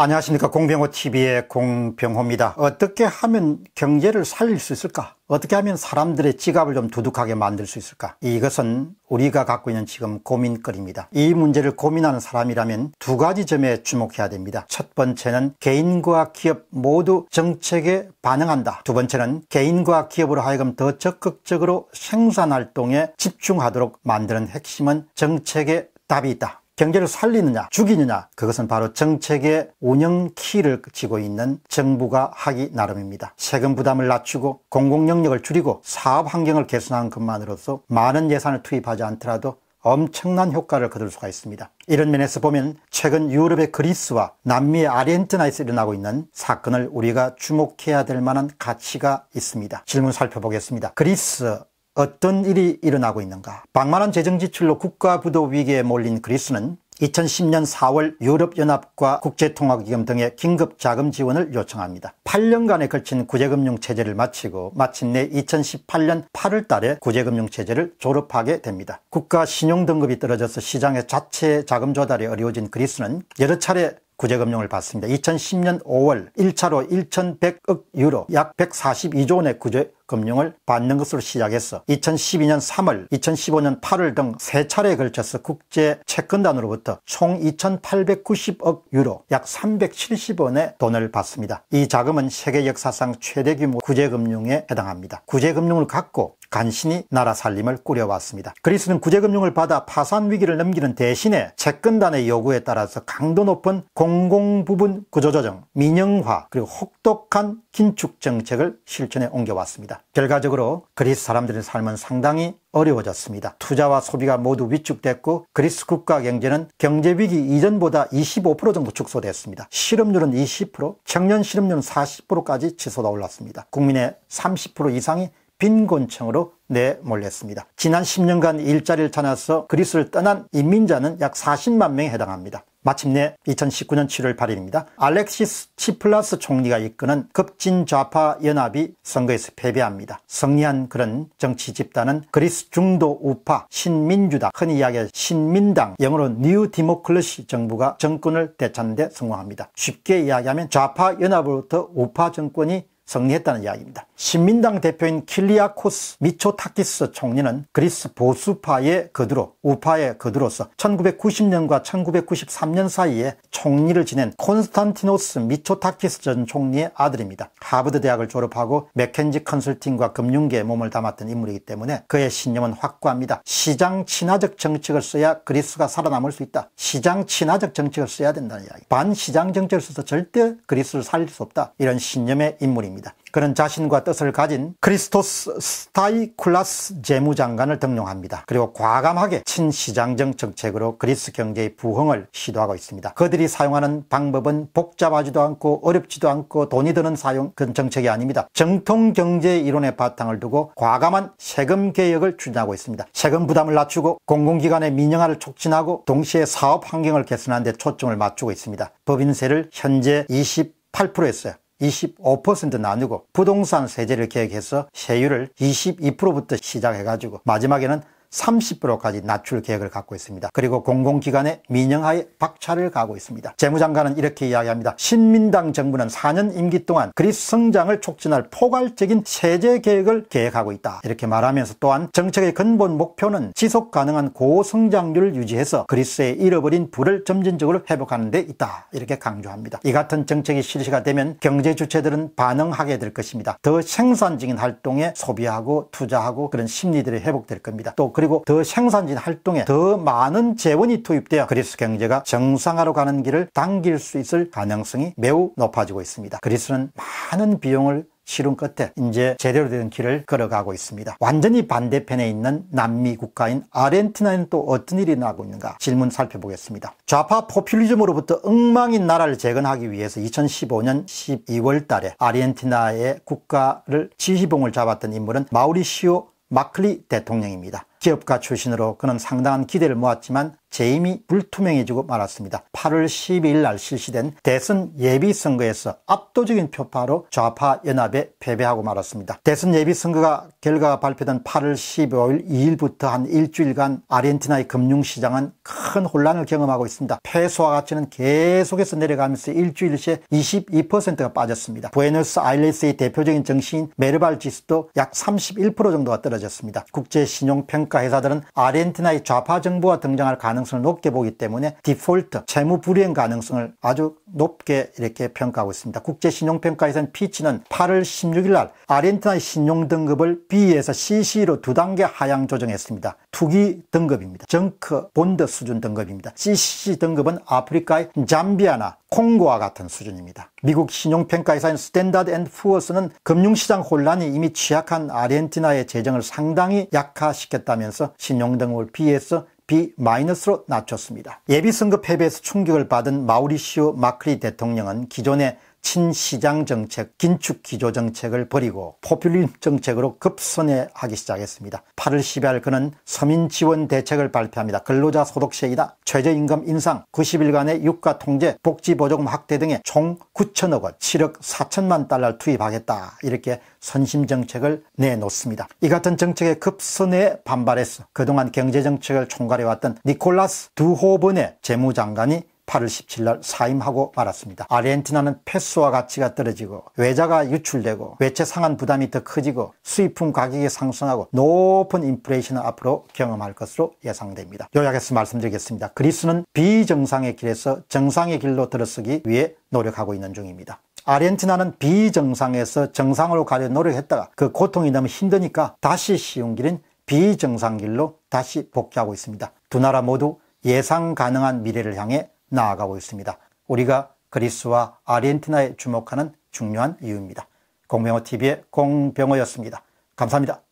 안녕하십니까 공병호TV의 공병호입니다 어떻게 하면 경제를 살릴 수 있을까 어떻게 하면 사람들의 지갑을 좀 두둑하게 만들 수 있을까 이것은 우리가 갖고 있는 지금 고민거리입니다 이 문제를 고민하는 사람이라면 두 가지 점에 주목해야 됩니다 첫 번째는 개인과 기업 모두 정책에 반응한다 두 번째는 개인과 기업으로 하여금 더 적극적으로 생산활동에 집중하도록 만드는 핵심은 정책에 답이 있다 경제를 살리느냐 죽이느냐 그것은 바로 정책의 운영 키를 쥐고 있는 정부가 하기 나름입니다. 세금 부담을 낮추고 공공 영역을 줄이고 사업 환경을 개선한 것만으로도 많은 예산을 투입하지 않더라도 엄청난 효과를 거둘 수가 있습니다. 이런 면에서 보면 최근 유럽의 그리스와 남미의 아르헨티나에서 일어나고 있는 사건을 우리가 주목해야 될 만한 가치가 있습니다. 질문 살펴보겠습니다. 그리스 어떤 일이 일어나고 있는가? 방만한 재정지출로 국가부도 위기에 몰린 그리스는 2010년 4월 유럽연합과 국제통화기금 등의 긴급 자금 지원을 요청합니다. 8년간에 걸친 구제금융 체제를 마치고 마침내 2018년 8월 달에 구제금융 체제를 졸업하게 됩니다. 국가 신용등급이 떨어져서 시장의 자체 자금 조달이 어려워진 그리스는 여러 차례 구제금융을 받습니다. 2010년 5월 1차로 1,100억 유로 약 142조 원의 구제 금융을 받는 것으로 시작해서 2012년 3월, 2015년 8월 등 세 차례에 걸쳐서 국제 채권단으로부터 총 2,890억 유로 약 370원의 돈을 받습니다. 이 자금은 세계 역사상 최대 규모 구제금융에 해당합니다. 구제금융을 갖고 간신히 나라 살림을 꾸려왔습니다. 그리스는 구제금융을 받아 파산 위기를 넘기는 대신에 채권단의 요구에 따라서 강도 높은 공공부분 구조조정, 민영화 그리고 혹독한 긴축 정책을 실천에 옮겨왔습니다. 결과적으로 그리스 사람들의 삶은 상당히 어려워졌습니다. 투자와 소비가 모두 위축됐고 그리스 국가 경제는 경제위기 이전보다 25% 정도 축소됐습니다. 실업률은 20%, 청년 실업률은 40%까지 치솟아 올랐습니다. 국민의 30% 이상이 빈곤층으로 내몰렸습니다. 지난 10년간 일자리를 찾아서 그리스를 떠난 인민자는 약 40만 명에 해당합니다. 마침내 2019년 7월 8일입니다. 알렉시스 치플라스 총리가 이끄는 급진좌파 연합이 선거에서 패배합니다. 승리한 그런 정치 집단은 그리스 중도 우파 신민주당 흔히 이야기해 신민당 영어로 뉴 디모클러시 정부가 정권을 되찾는 데 성공합니다. 쉽게 이야기하면 좌파 연합으로부터 우파 정권이 승리했다는 이야기입니다. 신민당 대표인 킬리아코스 미초타키스 총리는 그리스 보수파의 거두로 우파의 거두로서 1990년과 1993년 사이에 총리를 지낸 콘스탄티노스 미초타키스 전 총리의 아들입니다. 하버드 대학을 졸업하고 맥켄지 컨설팅과 금융계에 몸을 담았던 인물이기 때문에 그의 신념은 확고합니다. 시장 친화적 정책을 써야 그리스가 살아남을 수 있다. 시장 친화적 정책을 써야 된다는 이야기. 반시장 정책을 써서 절대 그리스를 살릴 수 없다. 이런 신념의 인물입니다. 말합니다. 그는 자신과 뜻을 가진 크리스토스 스타이쿨라스 재무장관을 등용합니다. 그리고 과감하게 친시장정 정책으로 그리스 경제의 부흥을 시도하고 있습니다. 그들이 사용하는 방법은 복잡하지도 않고 어렵지도 않고 돈이 드는 사용 그 정책이 아닙니다. 정통 경제 이론의 바탕을 두고 과감한 세금 개혁을 추진하고 있습니다. 세금 부담을 낮추고 공공기관의 민영화를 촉진하고 동시에 사업 환경을 개선하는 데 초점을 맞추고 있습니다. 법인세를 현재 28%였어요 25% 나누고 부동산 세제를 계획해서 세율을 22%부터 시작해가지고 마지막에는 30%까지 낮출 계획을 갖고 있습니다. 그리고 공공기관의 민영화에 박차를 가고 있습니다. 재무장관은 이렇게 이야기합니다. 신민당 정부는 4년 임기 동안 그리스 성장을 촉진할 포괄적인 세제 계획을 계획하고 있다. 이렇게 말하면서 또한 정책의 근본 목표는 지속 가능한 고성장률을 유지해서 그리스의 잃어버린 불을 점진적으로 회복하는 데 있다. 이렇게 강조합니다. 이 같은 정책이 실시가 되면 경제 주체들은 반응하게 될 것입니다. 더 생산적인 활동에 소비하고 투자하고 그런 심리들이 회복될 겁니다. 또 그리고 더 생산진 활동에 더 많은 재원이 투입되어 그리스 경제가 정상화로 가는 길을 당길 수 있을 가능성이 매우 높아지고 있습니다. 그리스는 많은 비용을 실은 끝에 이제 제대로 된 길을 걸어가고 있습니다. 완전히 반대편에 있는 남미 국가인 아르헨티나에는 또 어떤 일이 나고 있는가 질문 살펴보겠습니다. 좌파 포퓰리즘으로부터 엉망인 나라를 재건하기 위해서 2015년 12월 달에 아르헨티나의 국가를 지휘봉을 잡았던 인물은 마우리시오 마클리 대통령입니다. 기업가 출신으로 그는 상당한 기대를 모았지만 재임이 불투명해지고 말았습니다. 8월 12일 날 실시된 대선 예비선거에서 압도적인 표파로 좌파 연합에 패배하고 말았습니다. 대선 예비선거가 결과가 발표된 8월 15일 2일부터 한 일주일간 아르헨티나의 금융시장은 큰 혼란을 경험하고 있습니다. 페소와 가치는 계속해서 내려가면서 일주일새 22%가 빠졌습니다. 부에노스 아일레스의 대표적인 정신 인 메르발 지수도 약 31% 정도가 떨어졌습니다. 국제신용평가 주식과 회사들은 아르헨티나의 좌파 정부와 등장할 가능성을 높게 보기 때문에 디폴트, 채무 불이행 가능성을 아주 높게 이렇게 평가하고 있습니다. 국제신용평가에서는 피치는 8월 16일 날 아르헨티나의 신용등급을 B에서 CC로 두 단계 하향 조정했습니다. 투기 등급입니다. 정크 본드 수준 등급입니다. CC 등급은 아프리카의 잠비아나 콩고와 같은 수준입니다. 미국 신용평가회사인 스탠다드 앤 푸어스는 금융시장 혼란이 이미 취약한 아르헨티나의 재정을 상당히 약화시켰다면서 신용등을 비에서 B-로 낮췄습니다. 예비 승급 패배에서 충격을 받은 마우리시오 마크리 대통령은 기존의 친시장 정책, 긴축 기조 정책을 버리고 포퓰리즘 정책으로 급선회하기 시작했습니다. 8월 10일 그는 서민 지원 대책을 발표합니다. 근로자 소득세이다, 최저임금 인상, 90일간의 유가 통제, 복지보조금 확대 등에총 9천억 원, 7억 4천만 달러를 투입하겠다 이렇게 선심 정책을 내놓습니다. 이 같은 정책의 급선회에 반발해서 그동안 경제정책을 총괄해왔던 니콜라스 두호번의 재무장관이 8월 17일 날 사임하고 말았습니다. 아르헨티나는 패스와 가치가 떨어지고 외자가 유출되고 외채 상환 부담이 더 커지고 수입품 가격이 상승하고 높은 인플레이션을 앞으로 경험할 것으로 예상됩니다. 요약해서 말씀드리겠습니다. 그리스는 비정상의 길에서 정상의 길로 들어서기 위해 노력하고 있는 중입니다. 아르헨티나는 비정상에서 정상으로 가려 노력했다가 그 고통이 너무 힘드니까 다시 쉬운 길인 비정상 길로 다시 복귀하고 있습니다. 두 나라 모두 예상 가능한 미래를 향해 나아가고 있습니다. 우리가 그리스와 아르헨티나에 주목하는 중요한 이유입니다. 공병호 TV의 공병호였습니다. 감사합니다.